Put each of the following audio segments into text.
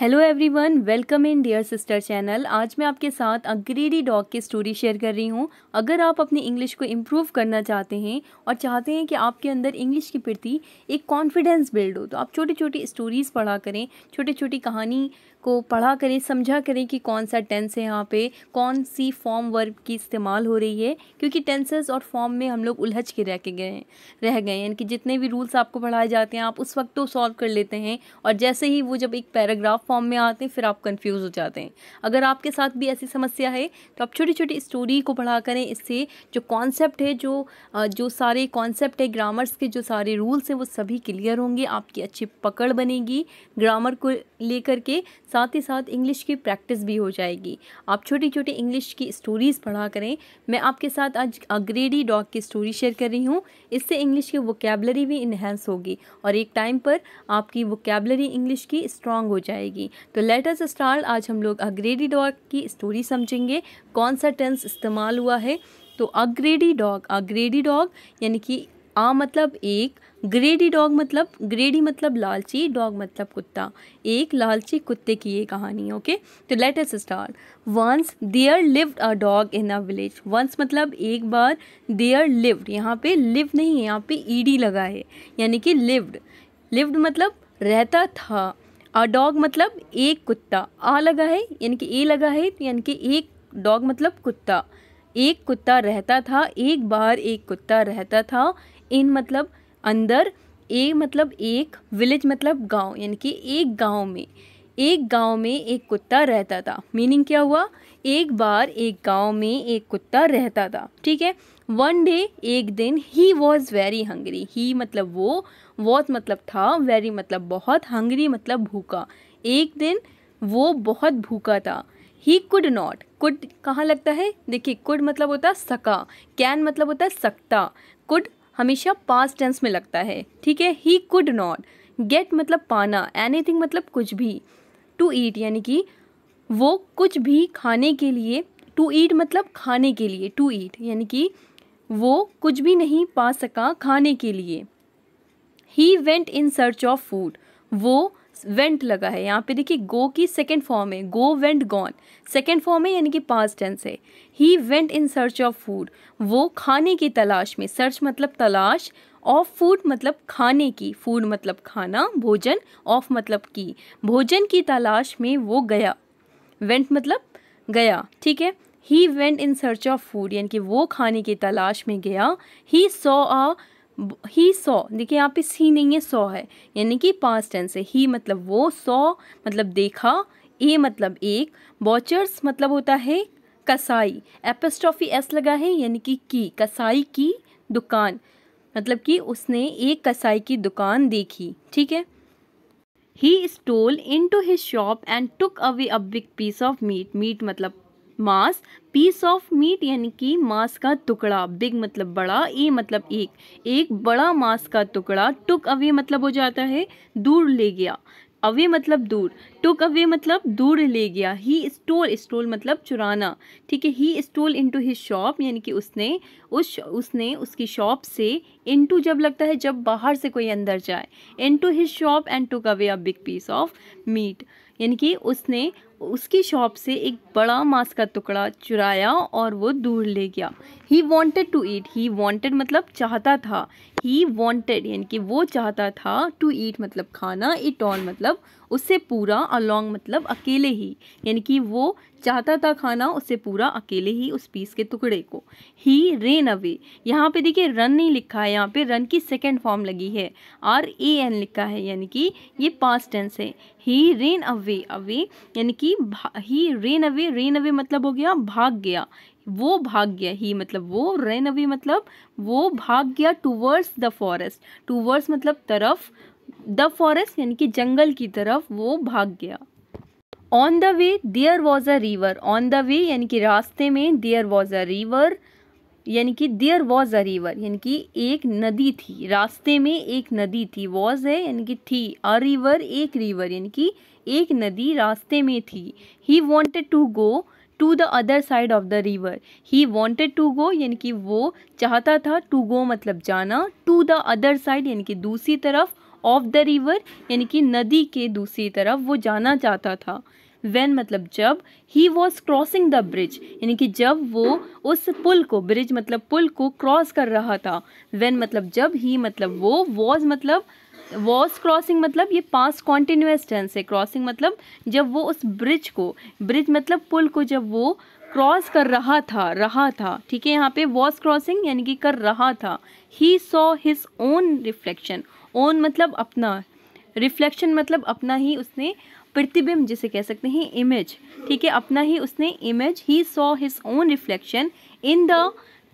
hello everyone welcome in dear sister channel आज मैं आपके साथ अग्रेडी डॉग की स्टोरी शेयर कर रही हूँ अगर आप अपनी इंग्लिश को इम्प्रूव करना चाहते हैं और चाहते हैं कि आपके अंदर इंग्लिश के प्रति एक कॉन्फिडेंस बिल्ड हो तो आप छोटी छोटी स्टोरीज़ पढ़ा करें छोटी छोटी कहानी को पढ़ा करें समझा करें कि कौन सा टेंस है यहाँ पे कौन सी फॉर्म वर्ब की इस्तेमाल हो रही है क्योंकि टेंसेस और फॉर्म में हम लोग उलझ के रह के गए हैं रह गए यानी कि जितने भी रूल्स आपको पढ़ाए जाते हैं आप उस वक्त तो सॉल्व कर लेते हैं और जैसे ही वो जब एक पैराग्राफ फॉर्म में आते हैं फिर आप कंफ्यूज हो जाते हैं अगर आपके साथ भी ऐसी समस्या है तो आप छोटी छोटी स्टोरी को पढ़ा करें इससे जो कॉन्सेप्ट है जो जो सारे कॉन्सेप्ट है ग्रामर्स के जो सारे रूल्स हैं वो सभी क्लियर होंगे आपकी अच्छी पकड़ बनेगी ग्रामर को लेकर के साथ ही साथ इंग्लिश की प्रैक्टिस भी हो जाएगी आप छोटी छोटी इंग्लिश की स्टोरीज़ पढ़ा करें मैं आपके साथ आज अग्रेडी डॉग की स्टोरी शेयर कर रही हूँ इससे इंग्लिश की वोकेबलरी भी इन्हेंस होगी और एक टाइम पर आपकी वोकेबलरी इंग्लिश की स्ट्रांग हो जाएगी जाएगी तो लेटर्स स्टार आज हम लोग अग्रेडी डॉग की स्टोरी समझेंगे कौन सा टेंस इस्तेमाल हुआ है तो अग्रेडी डॉग अग्रेडी डॉग यानी कि आ मतलब एक ग्रेडी डॉग मतलब ग्रेडी मतलब लालची डॉग मतलब कुत्ता एक लालची कुत्ते की ये कहानी है ओके तो let us start once there lived a dog in a village once मतलब एक बार देयर लिव्ड यहाँ पे लिव नहीं है यहाँ पे ईडी e लगा है यानी कि लिव्ड लिव्ड मतलब रहता था अ डॉग मतलब एक कुत्ता आ लगा है यानी कि ए लगा है यानी कि एक डॉग मतलब कुत्ता एक कुत्ता रहता था एक बार एक कुत्ता रहता था इन मतलब अंदर ए मतलब एक विलेज मतलब गांव यानी कि एक गांव में एक गांव में एक कुत्ता रहता था मीनिंग क्या हुआ एक बार एक गांव में एक कुत्ता रहता था ठीक है वन डे एक दिन he was very hungry he मतलब वो वॉज मतलब था वेरी मतलब बहुत हंगरी मतलब भूखा एक दिन वो बहुत भूखा था ही कुड नॉट कुड कहाँ लगता है देखिए कुड मतलब होता है सका कैन मतलब होता है सकता कुड हमेशा पास टेंस में लगता है ठीक है ही कुड नॉट गेट मतलब पाना एनीथिंग मतलब कुछ भी टू ईट यानी कि वो कुछ भी खाने के लिए टू ईट मतलब खाने के लिए टू ईट यानी कि वो कुछ भी नहीं पा सका खाने के लिए he went in search of food वो वेंट लगा है यहाँ पे देखिए गो की सेकेंड फॉर्म है go went gone second form है यानी कि पास टेंस है he went in search of food वो खाने की तलाश में सर्च मतलब तलाश ऑफ फूड मतलब खाने की फूड मतलब खाना भोजन ऑफ मतलब की भोजन की तलाश में वो गया वेंट मतलब गया ठीक है he went in search of food यानी कि वो खाने की तलाश में गया ही सॉ आ ही सौ देखिए यहाँ पे सी नहीं है सौ है यानी कि पांच टेंस है ही मतलब वो सौ मतलब देखा ए मतलब एक बॉचर्स मतलब होता है कसाई एपेस्ट्रॉफी एस लगा है यानी कि की कसाई की दुकान मतलब कि उसने एक कसाई की दुकान देखी ठीक है he stole into his shop and took away a big piece of meat meat मतलब मास पीस ऑफ मीट यानी कि मास का टुकड़ा बिग मतलब बड़ा ए मतलब एक एक बड़ा मास का टुकड़ा टुक अवे मतलब हो जाता है दूर ले गया अवे मतलब दूर टुक अवे मतलब दूर ले गया ही स्टोल स्टोल मतलब चुराना ठीक है he stole into his shop यानी कि उसने उस उसने उसकी शॉप से इनटू जब लगता है जब बाहर से कोई अंदर जाए into his shop and took away a big piece of meat यानी कि उसने उसकी शॉप से एक बड़ा मांस का टुकड़ा चुराया और वो दूर ले गया he wanted to eat he wanted मतलब चाहता था ही वॉन्टेड यानी कि वो चाहता था टू ईट मतलब खाना इट ऑल मतलब उससे पूरा अलॉन्ग मतलब अकेले ही यानी कि वो चाहता था खाना उससे पूरा अकेले ही उस पीस के टुकड़े को ही रेन अवे यहाँ पे देखिए रन नहीं लिखा है यहाँ पे रन की सेकेंड फॉर्म लगी है आर ए एन लिखा है यानी कि ये पास्ट टेंस है ही रेन अवे अवे यानी कि कि he ran away ran away मतलब हो गया भाग गया वो भाग गया ही मतलब वो रेन अवे मतलब वो भाग गया टूवर्ड्स द फॉरेस्ट टूवर्ड्स मतलब तरफ द फॉरेस्ट यानी कि जंगल की तरफ वो भाग गया on the way there was a river on the way यानी कि रास्ते में देयर वॉज अ रिवर यानी कि देयर वॉज अ रिवर यानी कि एक नदी थी रास्ते में एक नदी थी वॉज है यानी कि थी अ रिवर एक रिवर यानी कि एक नदी रास्ते में थी he wanted to go to the other side of the river he wanted to go यानी कि वो चाहता था टू गो मतलब जाना टू द अदर साइड यानी कि दूसरी तरफ ऑफ द रिवर यानी कि नदी के दूसरी तरफ वो जाना चाहता था वैन मतलब जब he was crossing the bridge यानी कि जब वो उस पुल को ब्रिज मतलब पुल को क्रॉस कर रहा था वैन मतलब जब ही मतलब वो वॉज मतलब वॉस क्रॉसिंग मतलब ये पास कॉन्टिन्यूस टेंस है क्रॉसिंग मतलब जब वो उस ब्रिज को ब्रिज मतलब पुल को जब वो क्रॉस कर रहा था रहा था ठीक है यहाँ पे वॉस क्रॉसिंग यानी कि कर रहा था he saw his own reflection own मतलब अपना रिफ्लेक्शन मतलब अपना ही उसने प्रतिबिंब जिसे कह सकते हैं इमेज ठीक है अपना ही उसने image he saw his own reflection in the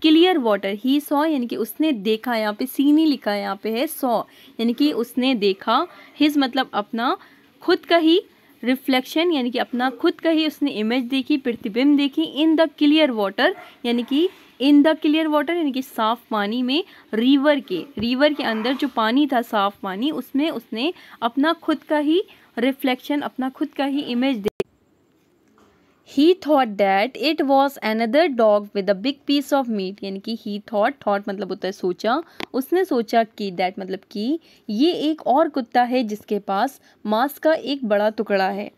clear water he saw यानी कि उसने देखा यहाँ पे सीनी लिखा है यहाँ पे है सॉ यानी कि उसने देखा हिज मतलब अपना खुद का ही रिफ्लेक्शन यानी कि अपना खुद का ही उसने इमेज देखी प्रतिबिंब देखी इन द क्लियर वाटर यानी कि इन द क्लियर वाटर यानी कि साफ़ पानी में रिवर के रिवर के अंदर जो पानी था साफ़ पानी उसमें उसने अपना खुद का ही रिफ्लेक्शन अपना खुद का ही image he thought that it was another dog with a big piece of meat यानी कि ही thought thought मतलब होता है सोचा उसने सोचा कि डैट मतलब कि ये एक और कुत्ता है जिसके पास मांस का एक बड़ा टुकड़ा है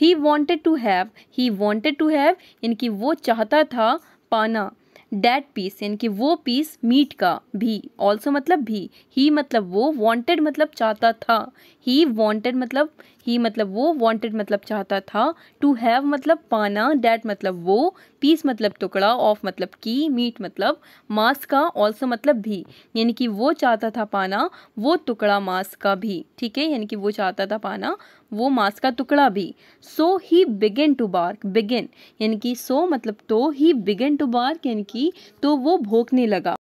he wanted to have he wanted to have यानी कि वो चाहता था पाना डैट पीस यानी कि वो पीस मीट का भी ऑल्सो मतलब भी ही मतलब वो wanted मतलब चाहता था ही wanted मतलब ही मतलब वो वॉन्टेड मतलब चाहता था टू हैव मतलब पाना डैट मतलब वो पीस मतलब टुकड़ा ऑफ मतलब की मीट मतलब मांस का ऑल्सो मतलब भी यानी कि वो चाहता था पाना वो टुकड़ा मांस का भी ठीक है यानी कि वो चाहता था पाना वो मांस का टुकड़ा भी so he begin to bark begin यानी कि सो मतलब तो ही बिगिन टू बार्क यानी कि तो वो भोंकने लगा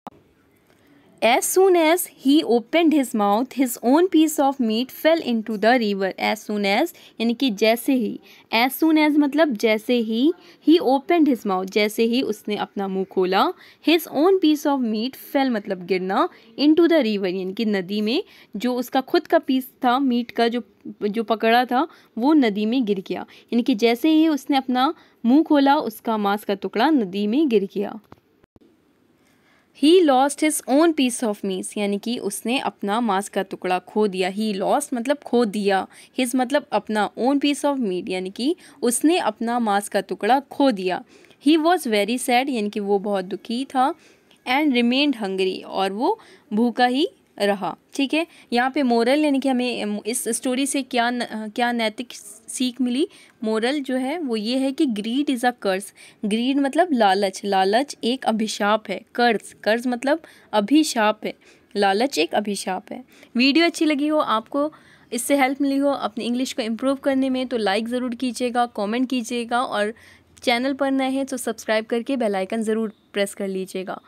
as soon as he opened his mouth his own piece of meat fell into the river as soon as यानी कि जैसे ही एज सुन एज मतलब जैसे ही ही ओपेंड हिज माउथ जैसे ही उसने अपना मुँह खोला his own piece of meat fell मतलब गिरना इन टू द रिवर यानी कि नदी में जो उसका खुद का पीस था मीट का जो जो पकड़ा था वो नदी में गिर गया यानी कि जैसे ही उसने अपना मुँह खोला उसका मांस का टुकड़ा नदी में गिर गया he lost his own piece of meat यानी कि उसने अपना मांस का टुकड़ा खो दिया ही लॉस्ट मतलब खो दिया हिज मतलब अपना ओन पीस ऑफ मीट यानी कि उसने अपना मांस का टुकड़ा खो दिया ही वॉज वेरी सैड यानी कि वो बहुत दुखी था एंड रिमेंड हंगरी और वो भूखा ही रहा ठीक है यहाँ पे मोरल यानी कि हमें इस स्टोरी से क्या न, क्या नैतिक सीख मिली मोरल जो है वो ये है कि ग्रीड इज़ अ कर्ज ग्रीड मतलब लालच लालच एक अभिशाप है कर्ज कर्ज मतलब अभिशाप है लालच एक अभिशाप है वीडियो अच्छी लगी हो आपको इससे हेल्प मिली हो अपनी इंग्लिश को इम्प्रूव करने में तो लाइक ज़रूर कीजिएगा कमेंट कीजिएगा और चैनल पर नए हैं तो सब्सक्राइब करके बेल आइकन ज़रूर प्रेस कर लीजिएगा